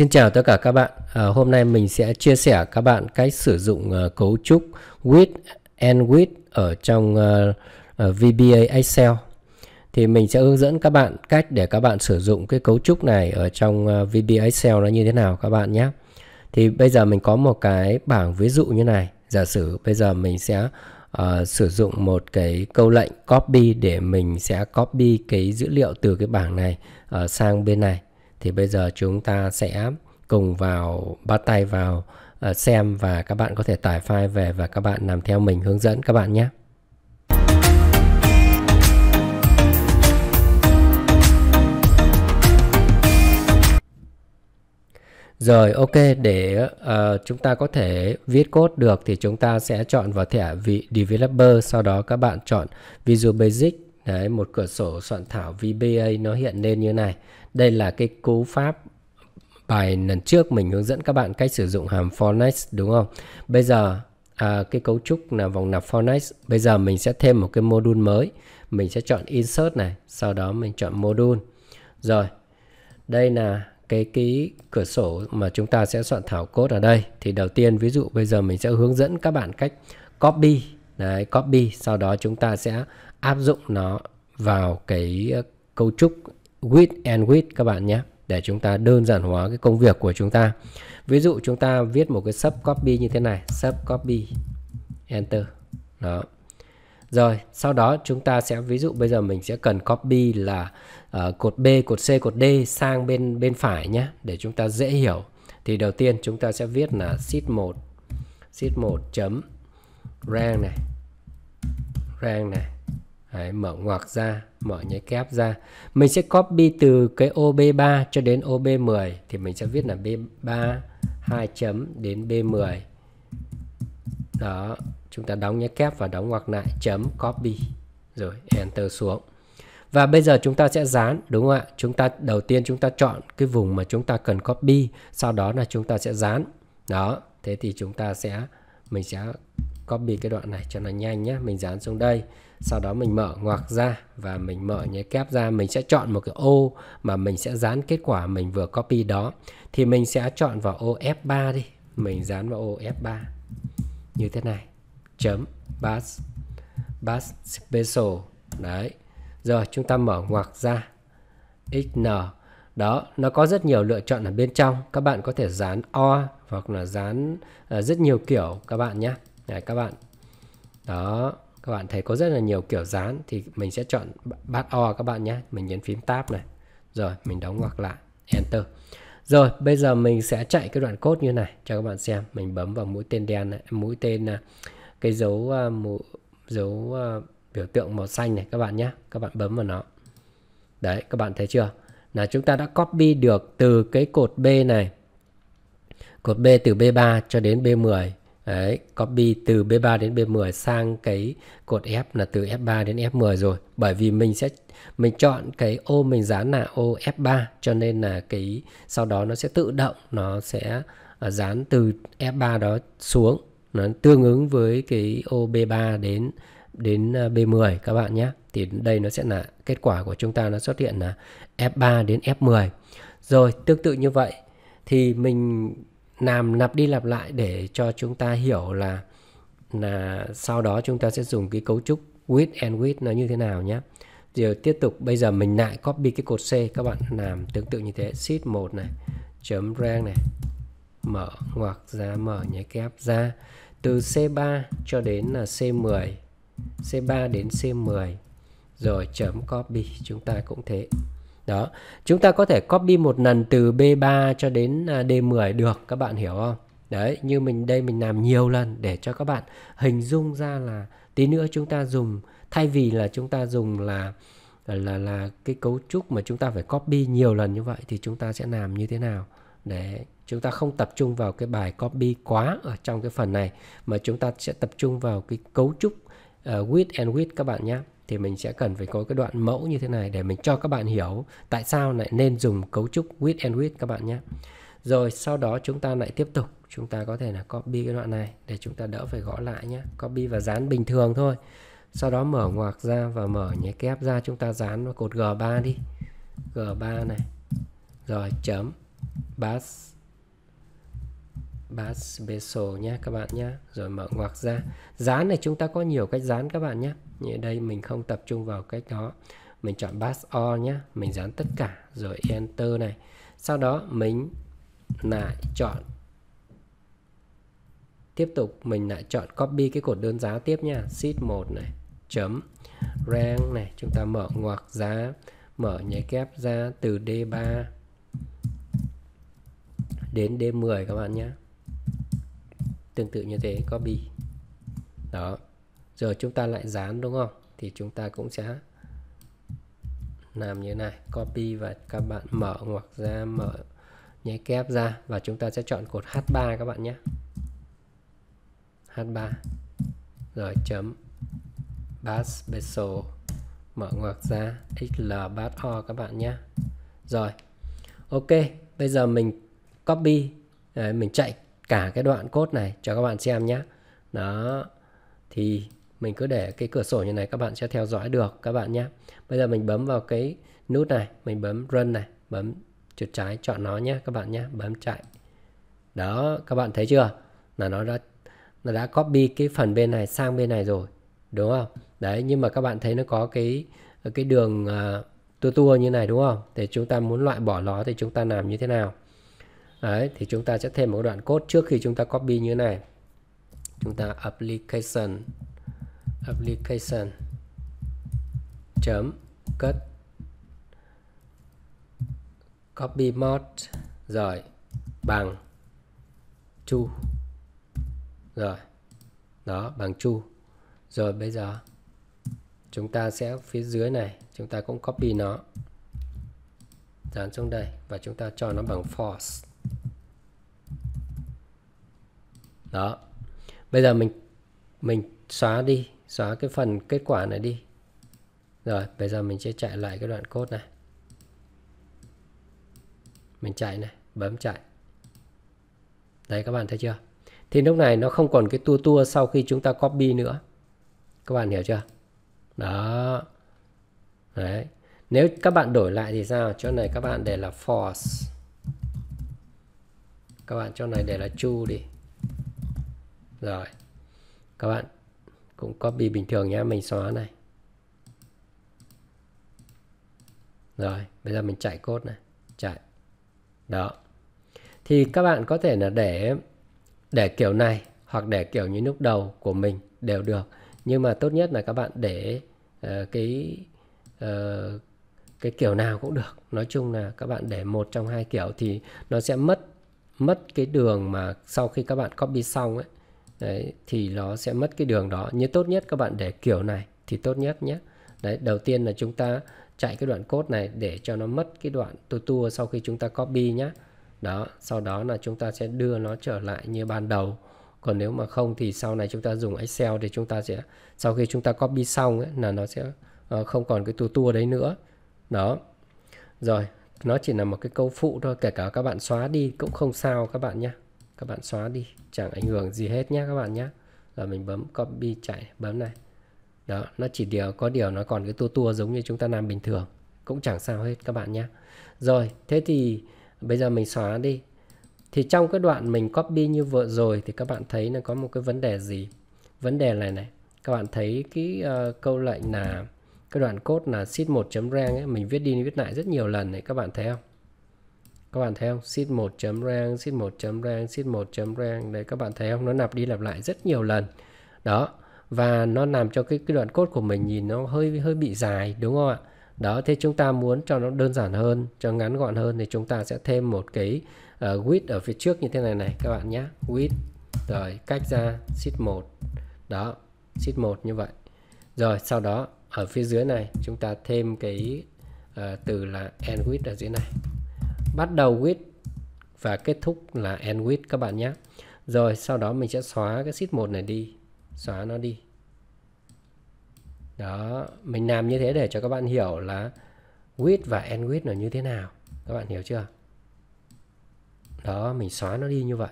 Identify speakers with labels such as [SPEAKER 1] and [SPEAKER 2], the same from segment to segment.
[SPEAKER 1] Xin chào tất cả các bạn. À, hôm nay mình sẽ chia sẻ các bạn cách sử dụng uh, cấu trúc with and with ở trong uh, ờ, uh, VBA Excel. Thì mình sẽ hướng dẫn các bạn cách để các bạn sử dụng cái cấu trúc này ở trong uh, VBA Excel nó như thế nào các bạn nhé. Thì bây giờ mình có một cái bảng ví dụ như này. Giả sử bây giờ mình sẽ uh, sử dụng một cái câu lệnh copy để mình sẽ copy cái dữ liệu từ cái bảng này uh, sang bên này thì bây giờ chúng ta sẽ cùng vào bắt tay vào uh, xem và các bạn có thể tải file về và các bạn làm theo mình hướng dẫn các bạn nhé. Rồi ok để uh, chúng ta có thể viết code được thì chúng ta sẽ chọn vào thẻ vị developer sau đó các bạn chọn Visual Basic đấy một cửa sổ soạn thảo VBA nó hiện lên như này. Đây là cái cú pháp bài lần trước mình hướng dẫn các bạn cách sử dụng hàm for next đúng không? Bây giờ à, cái cấu trúc là vòng nạp for next. Bây giờ mình sẽ thêm một cái module mới. Mình sẽ chọn insert này, sau đó mình chọn module. Rồi. Đây là cái cái cửa sổ mà chúng ta sẽ soạn thảo code ở đây thì đầu tiên ví dụ bây giờ mình sẽ hướng dẫn các bạn cách copy đấy copy sau đó chúng ta sẽ áp dụng nó vào cái ờ, cấu trúc with and with các bạn nhé để chúng ta đơn giản hóa cái công việc của chúng ta ví dụ chúng ta viết một cái sub copy như thế này sub copy enter đó rồi sau đó chúng ta sẽ ví dụ bây giờ mình sẽ cần copy là uh, cột B cột C cột D sang bên bên phải nhé để chúng ta dễ hiểu thì đầu tiên chúng ta sẽ viết là sheet 1 sheet 1 chấm rank này rank này Đấy, mở ngoặc ra, mở nháy kép ra. Mình sẽ copy từ cái ô B3 cho đến ô B10 thì mình sẽ viết là B3 2 chấm đến B10. Đó, chúng ta đóng nháy kép và đóng ngoặc lại chấm copy rồi enter xuống. Và bây giờ chúng ta sẽ dán đúng không ạ? Chúng ta đầu tiên chúng ta chọn cái vùng mà chúng ta cần copy, sau đó là chúng ta sẽ dán. Đó, thế thì chúng ta sẽ mình sẽ copy cái đoạn này cho nó nhanh nhé mình dán xuống đây sau đó mình mở ngoặc ra và mình mở nhé kép ra mình sẽ chọn một cái ô mà mình sẽ dán kết quả mình vừa copy đó thì mình sẽ chọn vào ô F3 đi mình dán vào ô F3 như thế này chấm bass bass special đấy rồi chúng ta mở ngoặc ra xn đó nó có rất nhiều lựa chọn ở bên trong các bạn có thể dán o hoặc là dán uh, rất nhiều kiểu các bạn nhé Đấy, các bạn đó các bạn thấy có rất là nhiều kiểu dán thì mình sẽ chọn bắt o các bạn nhé mình nhấn phím tab này rồi mình đóng ngoặc lại enter rồi bây giờ mình sẽ chạy cái đoạn code như này cho các bạn xem mình bấm vào mũi tên đen này mũi tên à, cái dấu uh, dấu uh, biểu tượng màu xanh này các bạn nhé các bạn bấm vào nó đấy các bạn thấy chưa là chúng ta đã copy được từ cái cột B này cột B từ B3 cho đến B10 Đấy, copy từ B3 đến B10 sang cái cột F là từ F3 đến F10 rồi. Bởi vì mình sẽ mình chọn cái ô mình dán là ô F3 cho nên là cái sau đó nó sẽ tự động nó sẽ à, dán từ F3 đó xuống nó tương ứng với cái ô B3 đến đến à, B10 các bạn nhé. Thì đây nó sẽ là kết quả của chúng ta nó xuất hiện là F3 đến F10. Rồi tương tự như vậy thì mình làm lặp đi lặp lại để cho chúng ta hiểu là là sau đó chúng ta sẽ dùng cái cấu trúc with and with nó như thế nào nhé rồi tiếp tục bây giờ mình lại copy cái cột C các bạn làm tương tự như thế sheet 1 này chấm rank này mở ngoặc ra mở nháy kép ra từ C3 cho đến là C10 C3 đến C10 rồi chấm copy chúng ta cũng thế đó, chúng ta có thể copy một lần từ B3 cho đến à, D10 được các bạn hiểu không? Đấy, như mình đây mình làm nhiều lần để cho các bạn hình dung ra là tí nữa chúng ta dùng thay vì là chúng ta dùng là là là cái cấu trúc mà chúng ta phải copy nhiều lần như vậy thì chúng ta sẽ làm như thế nào để chúng ta không tập trung vào cái bài copy quá ở trong cái phần này mà chúng ta sẽ tập trung vào cái cấu trúc uh, ờ, with and with các bạn nhé thì mình sẽ cần phải có cái đoạn mẫu như thế này để mình cho các bạn hiểu tại sao lại nên dùng cấu trúc with and with các bạn nhé. Rồi sau đó chúng ta lại tiếp tục chúng ta có thể là copy cái đoạn này để chúng ta đỡ phải gõ lại nhé. Copy và dán bình thường thôi. Sau đó mở ngoặc ra và mở nhé kép ra chúng ta dán vào cột G3 đi. G3 này. Rồi chấm bass bass bezel nhé các bạn nhé rồi mở ngoặc ra dán này chúng ta có nhiều cách dán các bạn nhé như đây mình không tập trung vào cách đó mình chọn bass all nhé mình dán tất cả rồi enter này sau đó mình lại chọn tiếp tục mình lại chọn copy cái cột đơn giá tiếp nha sheet 1 này chấm rank này chúng ta mở ngoặc giá mở nháy kép ra từ D3 đến D10 các bạn nhé tương tự như thế copy đó giờ chúng ta lại dán đúng không thì chúng ta cũng sẽ làm như này copy và các bạn mở ngoặc ra mở nháy kép ra và chúng ta sẽ chọn cột H3 các bạn nhé H3 rồi chấm bass special mở ngoặc ra xl bass o các bạn nhé rồi ok bây giờ mình copy Đấy, mình chạy cả cái đoạn cốt này cho các bạn xem nhé đó thì mình cứ để cái cửa sổ như này các bạn sẽ theo dõi được các bạn nhé bây giờ mình bấm vào cái nút này mình bấm run này bấm chuột trái chọn nó nhé các bạn nhé bấm chạy đó các bạn thấy chưa là nó đã nó đã copy cái phần bên này sang bên này rồi đúng không đấy nhưng mà các bạn thấy nó có cái cái đường uh, tua tua như này đúng không Để chúng ta muốn loại bỏ nó thì chúng ta làm như thế nào Đấy, thì chúng ta sẽ thêm một đoạn code trước khi chúng ta copy như thế này. Chúng ta application application chấm cất copy mod rồi bằng chu rồi đó bằng chu rồi bây giờ chúng ta sẽ phía dưới này chúng ta cũng copy nó dán xuống đây và chúng ta cho nó bằng false đó bây giờ mình mình xóa đi xóa cái phần kết quả này đi rồi bây giờ mình sẽ chạy lại cái đoạn code này mình chạy này bấm chạy đấy các bạn thấy chưa thì lúc này nó không còn cái tua tua sau khi chúng ta copy nữa các bạn hiểu chưa đó đấy nếu các bạn đổi lại thì sao chỗ này các bạn để là false các bạn chỗ này để là true đi rồi các bạn cũng copy bình thường nhé mình xóa này rồi bây giờ mình chạy cốt này chạy đó thì các bạn có thể là để để kiểu này hoặc để kiểu như lúc đầu của mình đều được nhưng mà tốt nhất là các bạn để uh, cái uh, cái kiểu nào cũng được nói chung là các bạn để một trong hai kiểu thì nó sẽ mất mất cái đường mà sau khi các bạn copy xong ấy đấy thì nó sẽ mất cái đường đó như tốt nhất các bạn để kiểu này thì tốt nhất nhé đấy đầu tiên là chúng ta chạy cái đoạn code này để cho nó mất cái đoạn tua tua sau khi chúng ta copy nhé đó sau đó là chúng ta sẽ đưa nó trở lại như ban đầu còn nếu mà không thì sau này chúng ta dùng Excel thì chúng ta sẽ sau khi chúng ta copy xong ấy, là nó sẽ uh, không còn cái tua tua đấy nữa đó rồi nó chỉ là một cái câu phụ thôi kể cả các bạn xóa đi cũng không sao các bạn nhé các bạn xóa đi chẳng ảnh hưởng gì hết nhé các bạn nhé rồi mình bấm copy chạy bấm này đó nó chỉ điều có điều nó còn cái tua tua giống như chúng ta làm bình thường cũng chẳng sao hết các bạn nhé rồi thế thì bây giờ mình xóa đi thì trong cái đoạn mình copy như vừa rồi thì các bạn thấy nó có một cái vấn đề gì vấn đề này này các bạn thấy cái uh, câu lệnh là cái đoạn code là sheet 1 rang ấy mình viết đi viết lại rất nhiều lần này các bạn thấy không các bạn thấy không sheet 1 chấm rang sheet 1 chấm rang sheet 1 chấm rang đấy các bạn thấy không nó nạp đi lặp lại rất nhiều lần đó và nó làm cho cái, cái đoạn cốt của mình nhìn nó hơi hơi bị dài đúng không ạ đó thế chúng ta muốn cho nó đơn giản hơn cho ngắn gọn hơn thì chúng ta sẽ thêm một cái uh, width ở phía trước như thế này này các bạn nhé width rồi cách ra sheet 1 đó sheet 1 như vậy rồi sau đó ở phía dưới này chúng ta thêm cái uh, từ là end width ở dưới này bắt đầu with và kết thúc là end with các bạn nhé rồi sau đó mình sẽ xóa cái sheet 1 này đi xóa nó đi đó mình làm như thế để cho các bạn hiểu là with và end with là như thế nào các bạn hiểu chưa đó mình xóa nó đi như vậy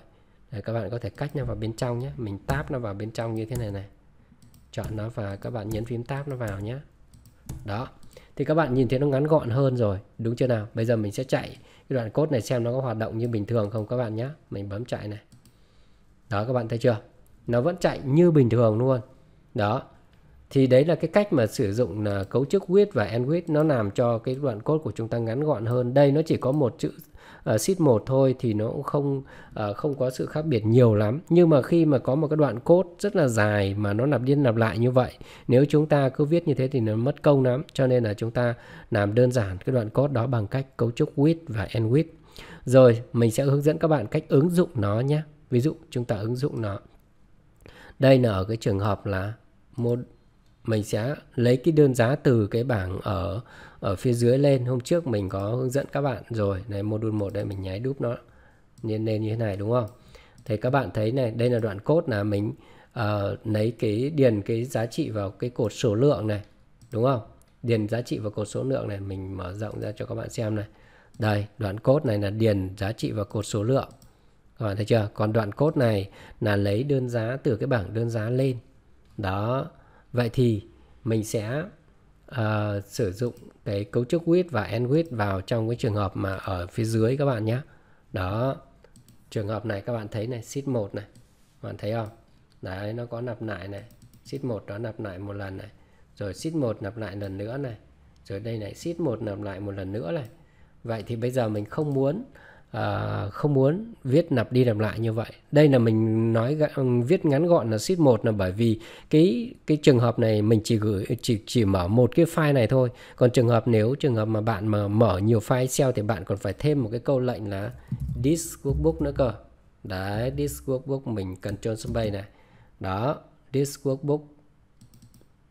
[SPEAKER 1] để các bạn có thể cách nó vào bên trong nhé mình táp nó vào bên trong như thế này này chọn nó và các bạn nhấn phím tab nó vào nhé đó thì các bạn nhìn thấy nó ngắn gọn hơn rồi đúng chưa nào bây giờ mình sẽ chạy cái đoạn code này xem nó có hoạt động như bình thường không các bạn nhé mình bấm chạy này đó các bạn thấy chưa nó vẫn chạy như bình thường luôn đó thì đấy là cái cách mà sử dụng là cấu trúc with và end with nó làm cho cái đoạn code của chúng ta ngắn gọn hơn đây nó chỉ có một chữ uh, sheet một thôi thì nó cũng không uh, không có sự khác biệt nhiều lắm nhưng mà khi mà có một cái đoạn code rất là dài mà nó lặp đi lặp lại như vậy nếu chúng ta cứ viết như thế thì nó mất công lắm cho nên là chúng ta làm đơn giản cái đoạn code đó bằng cách cấu trúc with và end with rồi mình sẽ hướng dẫn các bạn cách ứng dụng nó nhé ví dụ chúng ta ứng dụng nó đây là ở cái trường hợp là một mình sẽ lấy cái đơn giá từ cái bảng ở ở phía dưới lên hôm trước mình có hướng dẫn các bạn rồi này module một đây mình nháy đúp nó nên lên như thế này đúng không thì các bạn thấy này đây là đoạn cốt là mình uh, lấy cái điền cái giá trị vào cái cột số lượng này đúng không điền giá trị vào cột số lượng này mình mở rộng ra cho các bạn xem này đây đoạn cốt này là điền giá trị vào cột số lượng các bạn thấy chưa còn đoạn cốt này là lấy đơn giá từ cái bảng đơn giá lên đó vậy thì mình sẽ uh, sử dụng cái cấu trúc width và end width vào trong cái trường hợp mà ở phía dưới các bạn nhé đó trường hợp này các bạn thấy này sheet 1 này các bạn thấy không đấy nó có nạp lại này sheet 1 nó nạp lại một lần này rồi sheet 1 nạp lại lần nữa này rồi đây này sheet 1 nạp lại một lần nữa này vậy thì bây giờ mình không muốn uh, không muốn viết nạp đi nạp lại như vậy đây là mình nói ừ, viết ngắn gọn là sheet 1 là bởi vì cái cái trường hợp này mình chỉ gửi chỉ chỉ mở một cái file này thôi còn trường hợp nếu trường hợp mà bạn mà mở nhiều file Excel thì bạn còn phải thêm một cái câu lệnh là this workbook nữa cơ đấy this workbook mình control space này đó this workbook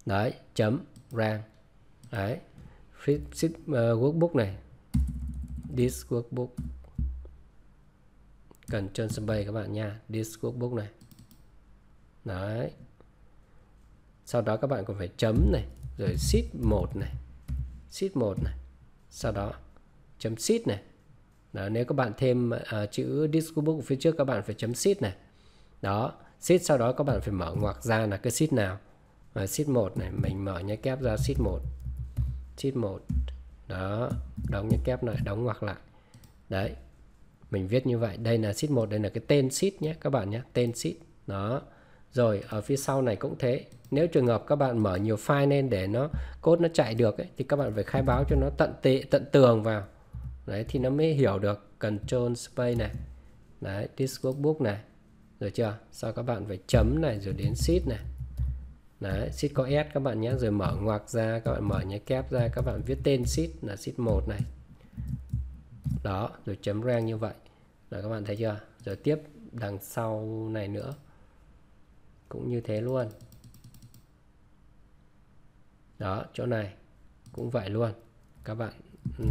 [SPEAKER 1] đấy chấm rang đấy sheet uh, workbook này this workbook cần chân bay các bạn nha Discord Book này đấy sau đó các bạn còn phải chấm này rồi sheet 1 này sheet 1 này sau đó chấm sheet này đó, nếu các bạn thêm uh, chữ Discord Book phía trước các bạn phải chấm sheet này đó sheet sau đó các bạn phải mở ngoặc ra là cái sheet nào và sheet 1 này mình mở nhá kép ra sheet 1 sheet 1 đó đóng nhá kép này, đóng ngoặc lại đấy mình viết như vậy đây là sheet 1 đây là cái tên sheet nhé các bạn nhé tên sheet đó rồi ở phía sau này cũng thế nếu trường hợp các bạn mở nhiều file lên để nó cốt nó chạy được ấy, thì các bạn phải khai báo cho nó tận tệ tận tường vào đấy thì nó mới hiểu được control space này đấy disk workbook này rồi chưa sau các bạn phải chấm này rồi đến sheet này đấy sheet có s các bạn nhé rồi mở ngoặc ra các bạn mở nhé kép ra các bạn viết tên sheet là sheet 1 này đó rồi chấm rank như vậy rồi các bạn thấy chưa rồi tiếp đằng sau này nữa cũng như thế luôn đó chỗ này cũng vậy luôn các bạn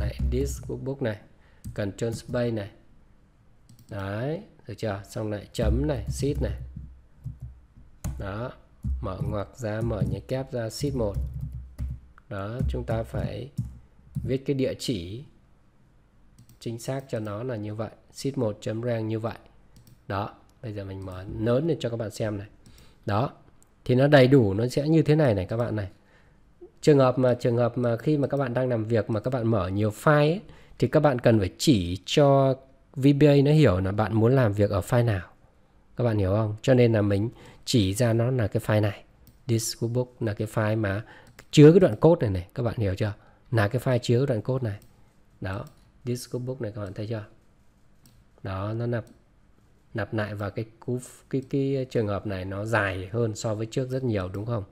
[SPEAKER 1] này disk bookbook này control space này đấy được chưa xong lại chấm này sheet này đó mở ngoặc ra mở nhánh kép ra sheet 1 đó chúng ta phải viết cái địa chỉ chính xác cho nó là như vậy sheet 1 chấm rank như vậy đó bây giờ mình mở lớn lên cho các bạn xem này đó thì nó đầy đủ nó sẽ như thế này này các bạn này trường hợp mà trường hợp mà khi mà các bạn đang làm việc mà các bạn mở nhiều file ấy, thì các bạn cần phải chỉ cho VBA nó hiểu là bạn muốn làm việc ở file nào các bạn hiểu không cho nên là mình chỉ ra nó là cái file này this book là cái file mà chứa cái đoạn code này này các bạn hiểu chưa là cái file chứa cái đoạn code này đó disco book này các bạn thấy chưa đó nó nạp nạp lại vào cái cú cái cái trường hợp này nó dài hơn so với trước rất nhiều đúng không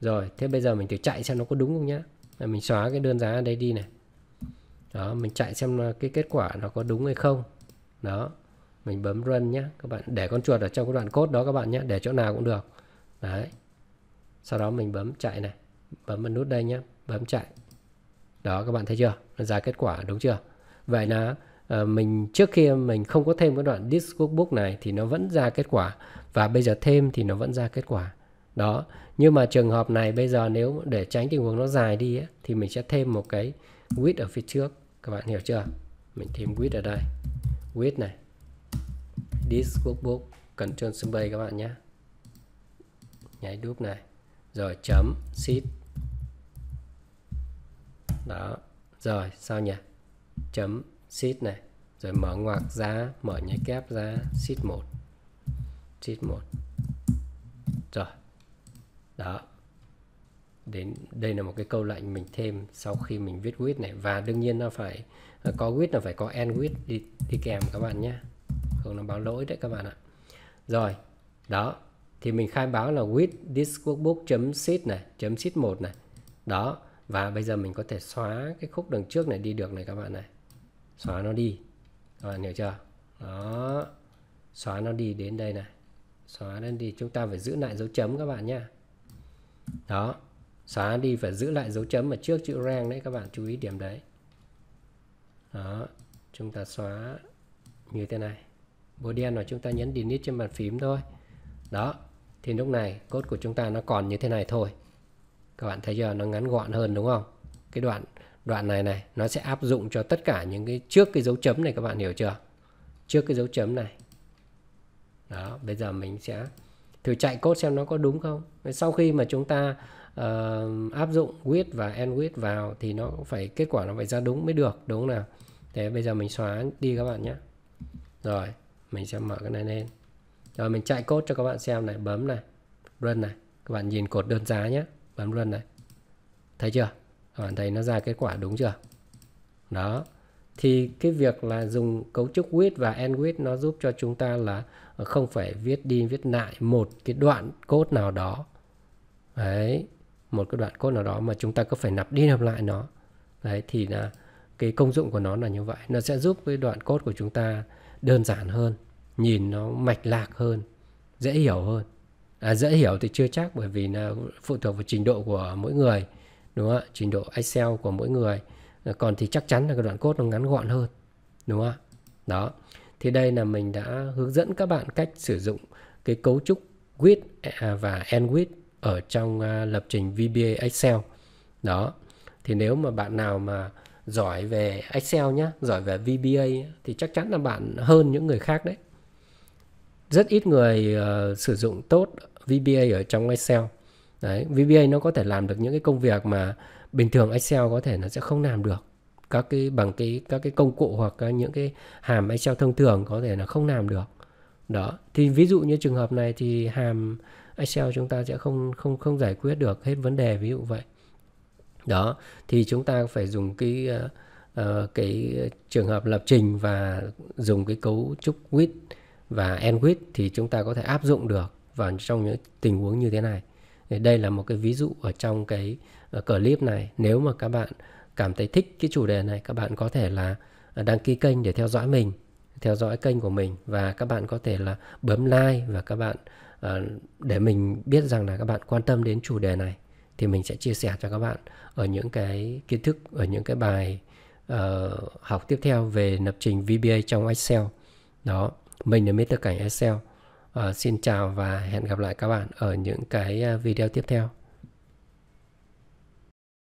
[SPEAKER 1] rồi thế bây giờ mình thử chạy xem nó có đúng không nhá mình xóa cái đơn giá ở đây đi này đó mình chạy xem cái kết quả nó có đúng hay không đó mình bấm run nhé các bạn để con chuột ở trong cái đoạn code đó các bạn nhé để chỗ nào cũng được đấy sau đó mình bấm chạy này bấm vào nút đây nhé bấm chạy đó các bạn thấy chưa nó ra kết quả đúng chưa vậy là uh, mình trước kia mình không có thêm cái đoạn disk workbook này thì nó vẫn ra kết quả và bây giờ thêm thì nó vẫn ra kết quả đó nhưng mà trường hợp này bây giờ nếu để tránh tình huống nó dài đi ấy, thì mình sẽ thêm một cái width ở phía trước các bạn hiểu chưa mình thêm width ở đây width này disk workbook control space các bạn nhé nháy đúp này rồi chấm shift đó rồi sao nhỉ chấm sheet này rồi mở ngoặc ra mở nháy kép ra sheet 1 sheet 1 rồi đó đến đây là một cái câu lệnh mình thêm sau khi mình viết width này và đương nhiên nó phải ờ, có width là phải có end width đi, đi kèm các bạn nhé không nó báo lỗi đấy các bạn ạ rồi đó thì mình khai báo là width this workbook chấm sheet này chấm sheet 1 này đó và bây giờ mình có thể xóa cái khúc đường trước này đi được này các bạn này xóa nó đi các bạn hiểu chưa đó xóa nó đi đến đây này xóa lên đi chúng ta phải giữ lại dấu chấm các bạn nhá đó xóa đi và giữ lại dấu chấm ở trước chữ rang đấy các bạn chú ý điểm đấy đó chúng ta xóa như thế này bố đen là chúng ta nhấn delete trên bàn phím thôi đó thì lúc này code của chúng ta nó còn như thế này thôi các bạn thấy chưa nó ngắn gọn hơn đúng không cái đoạn đoạn này này nó sẽ áp dụng cho tất cả những cái trước cái dấu chấm này các bạn hiểu chưa trước cái dấu chấm này đó bây giờ mình sẽ thử chạy cốt xem nó có đúng không sau khi mà chúng ta uh, áp dụng width và end width vào thì nó cũng phải kết quả nó phải ra đúng mới được đúng không nào thế bây giờ mình xóa đi các bạn nhé rồi mình sẽ mở cái này lên rồi mình chạy cốt cho các bạn xem này bấm này run này các bạn nhìn cột đơn giá nhé bấm luôn đấy thấy chưa bạn thấy nó ra kết quả đúng chưa đó thì cái việc là dùng cấu trúc with và end with nó giúp cho chúng ta là ờ, không phải viết đi viết lại một cái đoạn code nào đó đấy một cái đoạn code nào đó mà chúng ta cứ phải nạp đi nạp lại nó đấy thì là cái công dụng của nó là như vậy nó sẽ giúp cái đoạn code của chúng ta đơn giản hơn nhìn nó mạch lạc hơn dễ hiểu hơn à, dễ hiểu thì chưa chắc bởi vì là phụ thuộc vào trình độ của mỗi người đúng không ạ trình độ Excel của mỗi người à, còn thì chắc chắn là cái đoạn code nó ngắn gọn hơn đúng không ạ đó thì đây là mình đã hướng dẫn các bạn cách sử dụng cái cấu trúc With à, và end width ở trong à, lập trình VBA Excel đó thì nếu mà bạn nào mà giỏi về Excel nhá giỏi về VBA thì chắc chắn là bạn hơn những người khác đấy rất ít người uh, sử dụng tốt VBA ở trong Excel đấy VBA nó có thể làm được những cái công việc mà bình thường Excel có thể nó sẽ không làm được các cái bằng cái các cái công cụ hoặc những cái hàm Excel thông thường có thể là không làm được đó thì ví dụ như trường hợp này thì hàm Excel chúng ta sẽ không không không giải quyết được hết vấn đề ví dụ vậy đó thì chúng ta phải dùng cái uh, cái trường hợp lập trình và dùng cái cấu trúc with và end with thì chúng ta có thể áp dụng được vào trong những tình huống như thế này thì đây là một cái ví dụ ở trong cái ờ, clip này nếu mà các bạn cảm thấy thích cái chủ đề này các bạn có thể là à, đăng ký kênh để theo dõi mình theo dõi kênh của mình và các bạn có thể là bấm like và các bạn ờ, để mình biết rằng là các bạn quan tâm đến chủ đề này thì mình sẽ chia sẻ cho các bạn ở những cái kiến thức ở những cái bài uh, học tiếp theo về lập trình VBA trong Excel đó mình là Mr Cảnh Excel Ờ, xin chào và hẹn gặp lại các bạn ở những cái à, video tiếp theo